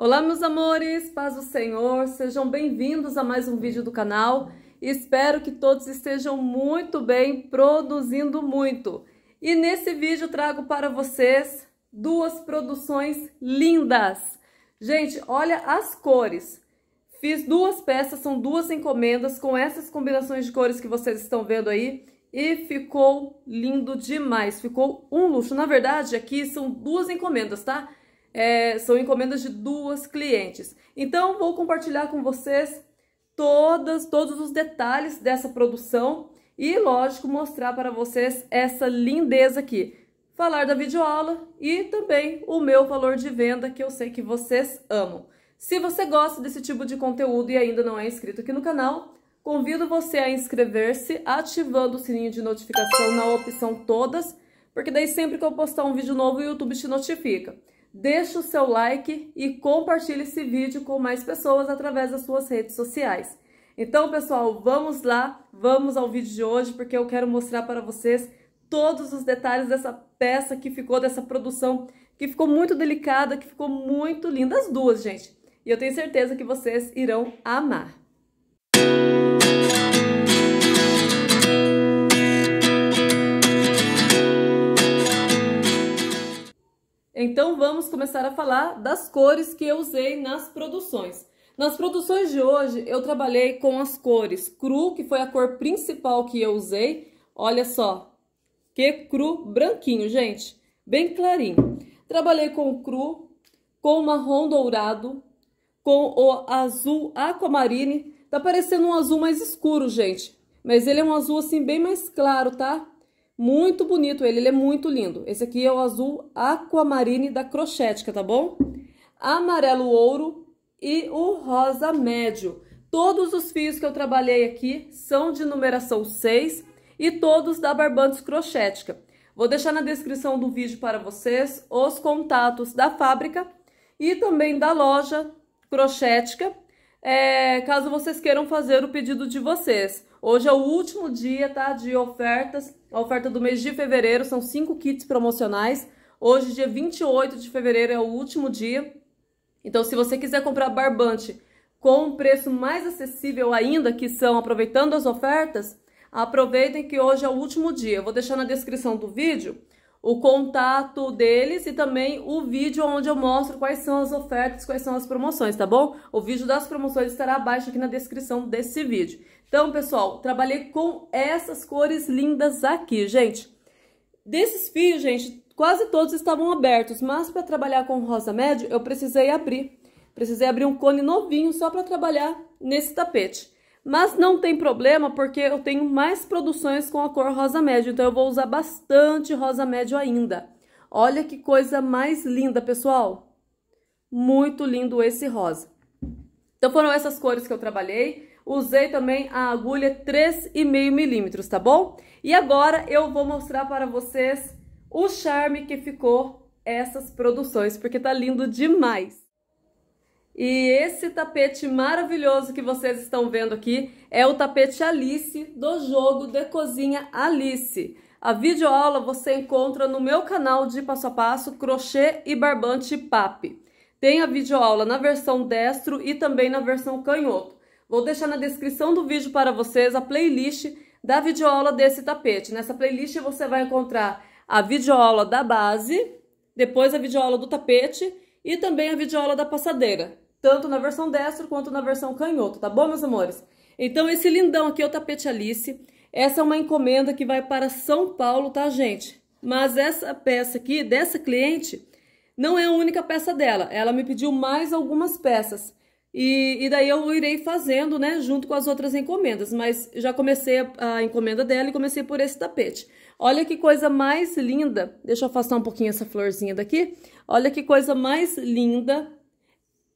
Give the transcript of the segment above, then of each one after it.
Olá, meus amores, paz do Senhor, sejam bem-vindos a mais um vídeo do canal. Espero que todos estejam muito bem, produzindo muito. E nesse vídeo trago para vocês duas produções lindas. Gente, olha as cores. Fiz duas peças, são duas encomendas com essas combinações de cores que vocês estão vendo aí. E ficou lindo demais, ficou um luxo. Na verdade, aqui são duas encomendas, tá? é, são encomendas de duas clientes. Então, vou compartilhar com vocês todas, todos os detalhes dessa produção e, lógico, mostrar para vocês essa lindeza aqui. Falar da videoaula e também o meu valor de venda, que eu sei que vocês amam. Se você gosta desse tipo de conteúdo e ainda não é inscrito aqui no canal, convido você a inscrever-se ativando o sininho de notificação na opção todas, porque daí sempre que eu postar um vídeo novo, o YouTube te notifica deixe o seu like e compartilhe esse vídeo com mais pessoas através das suas redes sociais. Então, pessoal, vamos lá, vamos ao vídeo de hoje, porque eu quero mostrar para vocês todos os detalhes dessa peça que ficou, dessa produção, que ficou muito delicada, que ficou muito linda, as duas, gente. E eu tenho certeza que vocês irão amar. vamos começar a falar das cores que eu usei nas produções. Nas produções de hoje, eu trabalhei com as cores cru, que foi a cor principal que eu usei. Olha só, que cru branquinho, gente, bem clarinho. Trabalhei com o cru, com o marrom dourado, com o azul aquamarine. Tá parecendo um azul mais escuro, gente, mas ele é um azul assim bem mais claro, tá? Muito bonito ele, ele é muito lindo. Esse aqui é o azul aquamarine da Crochética, tá bom? Amarelo ouro e o rosa médio. Todos os fios que eu trabalhei aqui são de numeração 6 e todos da Barbantes Crochética. Vou deixar na descrição do vídeo para vocês os contatos da fábrica e também da loja Crochética, é, caso vocês queiram fazer o pedido de vocês. Hoje é o último dia, tá, de ofertas. A oferta do mês de fevereiro são cinco kits promocionais. Hoje, dia 28 de fevereiro, é o último dia. Então, se você quiser comprar barbante com um preço mais acessível ainda, que são aproveitando as ofertas, aproveitem que hoje é o último dia. Eu vou deixar na descrição do vídeo o contato deles e também o vídeo onde eu mostro quais são as ofertas, quais são as promoções, tá bom? O vídeo das promoções estará abaixo aqui na descrição desse vídeo. Então, pessoal, trabalhei com essas cores lindas aqui, gente. Desses fios, gente, quase todos estavam abertos, mas para trabalhar com rosa médio eu precisei abrir. Precisei abrir um cone novinho só para trabalhar nesse tapete. Mas não tem problema porque eu tenho mais produções com a cor rosa médio, então eu vou usar bastante rosa médio ainda. Olha que coisa mais linda, pessoal! Muito lindo esse rosa. Então foram essas cores que eu trabalhei. Usei também a agulha 3,5 milímetros, tá bom? E agora eu vou mostrar para vocês o charme que ficou essas produções, porque tá lindo demais. E esse tapete maravilhoso que vocês estão vendo aqui é o tapete Alice do jogo de cozinha Alice. A videoaula você encontra no meu canal de passo a passo crochê e barbante PAP. Tem a videoaula na versão destro e também na versão canhoto. Vou deixar na descrição do vídeo para vocês a playlist da videoaula desse tapete. Nessa playlist você vai encontrar a videoaula da base, depois a videoaula do tapete e também a videoaula da passadeira tanto na versão destro quanto na versão canhoto, tá bom, meus amores? Então, esse lindão aqui é o tapete Alice. Essa é uma encomenda que vai para São Paulo, tá, gente? Mas essa peça aqui, dessa cliente, não é a única peça dela. Ela me pediu mais algumas peças. E, e daí eu irei fazendo, né, junto com as outras encomendas. Mas já comecei a, a encomenda dela e comecei por esse tapete. Olha que coisa mais linda. Deixa eu afastar um pouquinho essa florzinha daqui. Olha que coisa mais linda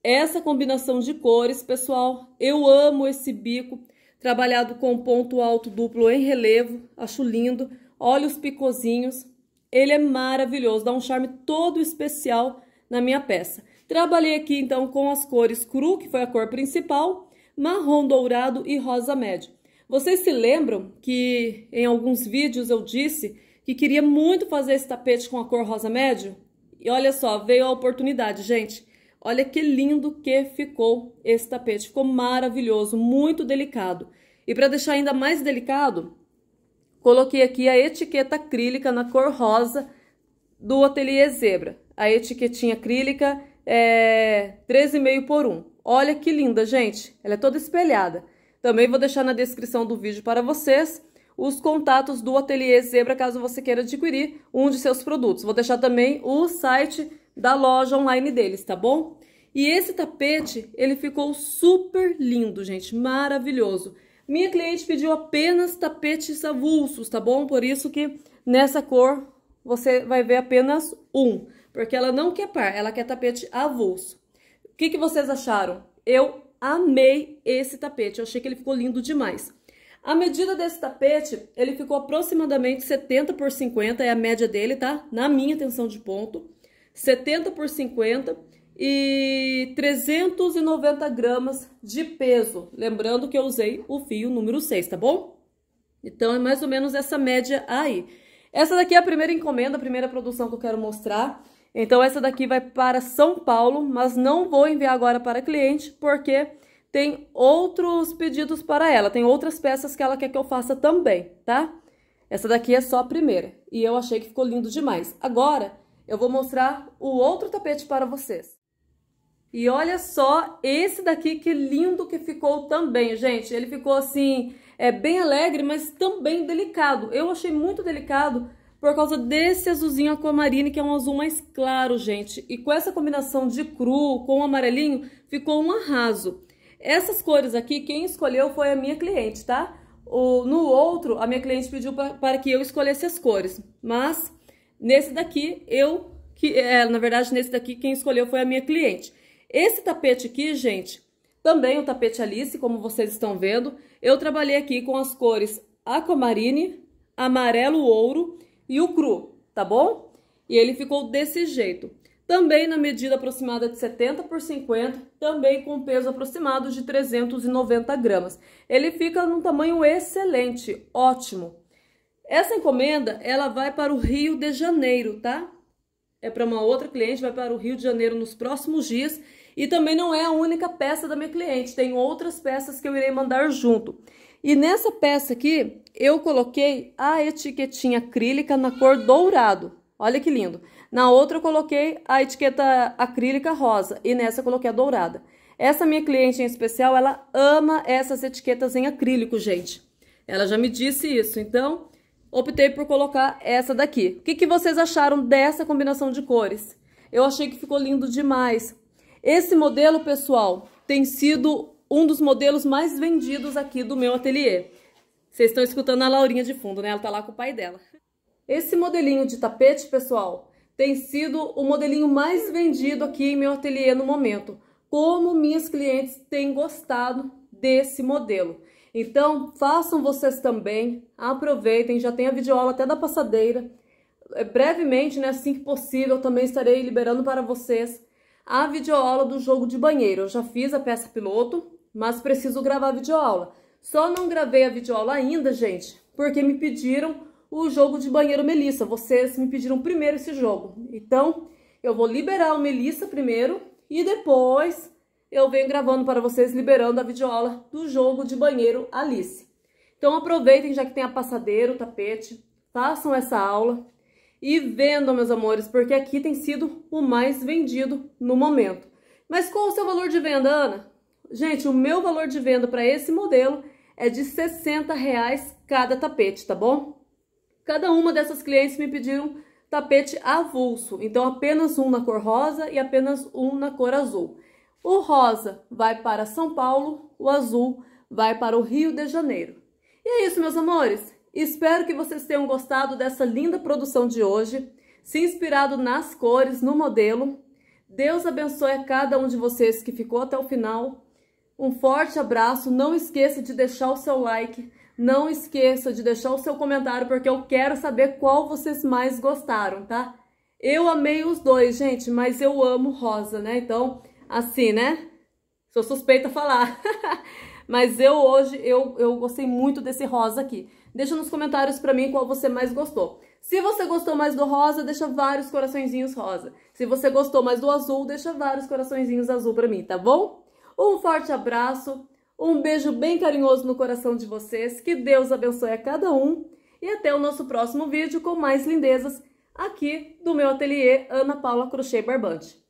essa combinação de cores, pessoal, eu amo esse bico trabalhado com ponto alto duplo em relevo, acho lindo. Olha os picozinhos, ele é maravilhoso, dá um charme todo especial na minha peça. Trabalhei aqui então com as cores cru, que foi a cor principal, marrom dourado e rosa médio. Vocês se lembram que em alguns vídeos eu disse que queria muito fazer esse tapete com a cor rosa médio? E olha só, veio a oportunidade, gente. Olha que lindo que ficou esse tapete, ficou maravilhoso, muito delicado. E para deixar ainda mais delicado, coloquei aqui a etiqueta acrílica na cor rosa do Ateliê Zebra. A etiquetinha acrílica é 13,5 por 1. Olha que linda, gente! Ela é toda espelhada. Também vou deixar na descrição do vídeo para vocês os contatos do Ateliê Zebra, caso você queira adquirir um de seus produtos. Vou deixar também o site da loja online deles, tá bom? E esse tapete, ele ficou super lindo, gente, maravilhoso. Minha cliente pediu apenas tapetes avulsos, tá bom? Por isso que nessa cor você vai ver apenas um, porque ela não quer par, ela quer tapete avulso. O que, que vocês acharam? Eu amei esse tapete, eu achei que ele ficou lindo demais. A medida desse tapete, ele ficou aproximadamente 70 por 50, é a média dele, tá? Na minha tensão de ponto. 70 por 50 e 390 gramas de peso. Lembrando que eu usei o fio número 6, tá bom? Então, é mais ou menos essa média aí. Essa daqui é a primeira encomenda, a primeira produção que eu quero mostrar. Então, essa daqui vai para São Paulo, mas não vou enviar agora para cliente, porque tem outros pedidos para ela, tem outras peças que ela quer que eu faça também, tá? Essa daqui é só a primeira, e eu achei que ficou lindo demais. Agora, eu vou mostrar o outro tapete para vocês. E olha só esse daqui que lindo que ficou também, gente. Ele ficou assim, é bem alegre, mas também delicado. Eu achei muito delicado por causa desse azulzinho aquamarine, que é um azul mais claro, gente. E com essa combinação de cru com amarelinho, ficou um arraso. Essas cores aqui, quem escolheu foi a minha cliente, tá? O, no outro, a minha cliente pediu pra, para que eu escolhesse as cores, mas Nesse daqui, eu, que é, na verdade, nesse daqui, quem escolheu foi a minha cliente. Esse tapete aqui, gente, também o é tapete Alice, como vocês estão vendo, eu trabalhei aqui com as cores aquamarine, amarelo ouro e o cru, tá bom? E ele ficou desse jeito. Também na medida aproximada de 70 por 50, também com peso aproximado de 390 gramas. Ele fica num tamanho excelente, ótimo. Essa encomenda, ela vai para o Rio de Janeiro, tá? É para uma outra cliente, vai para o Rio de Janeiro nos próximos dias. E também não é a única peça da minha cliente, tem outras peças que eu irei mandar junto. E nessa peça aqui, eu coloquei a etiquetinha acrílica na cor dourado. Olha que lindo. Na outra eu coloquei a etiqueta acrílica rosa e nessa eu coloquei a dourada. Essa minha cliente em especial, ela ama essas etiquetas em acrílico, gente. Ela já me disse isso, então optei por colocar essa daqui. O que, que vocês acharam dessa combinação de cores? Eu achei que ficou lindo demais. Esse modelo, pessoal, tem sido um dos modelos mais vendidos aqui do meu ateliê. Vocês estão escutando a Laurinha de fundo, né? Ela tá lá com o pai dela. Esse modelinho de tapete, pessoal, tem sido o modelinho mais vendido aqui em meu ateliê no momento. Como minhas clientes têm gostado desse modelo. Então, façam vocês também, aproveitem, já tem a videoaula até da passadeira. É, brevemente, né, assim que possível, também estarei liberando para vocês a videoaula do jogo de banheiro. Eu já fiz a peça piloto, mas preciso gravar a videoaula. Só não gravei a videoaula ainda, gente, porque me pediram o jogo de banheiro Melissa. Vocês me pediram primeiro esse jogo. Então, eu vou liberar o Melissa primeiro e depois eu venho gravando para vocês, liberando a videoaula do jogo de banheiro Alice. Então aproveitem, já que tem a passadeira, o tapete, façam essa aula e vendam, meus amores, porque aqui tem sido o mais vendido no momento. Mas qual o seu valor de venda, Ana? Gente, o meu valor de venda para esse modelo é de 60 reais cada tapete, tá bom? Cada uma dessas clientes me pediram tapete avulso, então apenas um na cor rosa e apenas um na cor azul. O rosa vai para São Paulo, o azul vai para o Rio de Janeiro. E é isso, meus amores. Espero que vocês tenham gostado dessa linda produção de hoje, se inspirado nas cores, no modelo. Deus abençoe a cada um de vocês que ficou até o final. Um forte abraço, não esqueça de deixar o seu like, não esqueça de deixar o seu comentário, porque eu quero saber qual vocês mais gostaram, tá? Eu amei os dois, gente, mas eu amo rosa, né? Então, assim, né? Sou suspeita a falar. Mas eu hoje, eu, eu gostei muito desse rosa aqui. Deixa nos comentários pra mim qual você mais gostou. Se você gostou mais do rosa, deixa vários coraçõezinhos rosa. Se você gostou mais do azul, deixa vários coraçõezinhos azul pra mim, tá bom? Um forte abraço, um beijo bem carinhoso no coração de vocês, que Deus abençoe a cada um e até o nosso próximo vídeo com mais lindezas aqui do meu ateliê Ana Paula Crochê Barbante.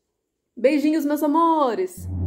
Beijinhos, meus amores!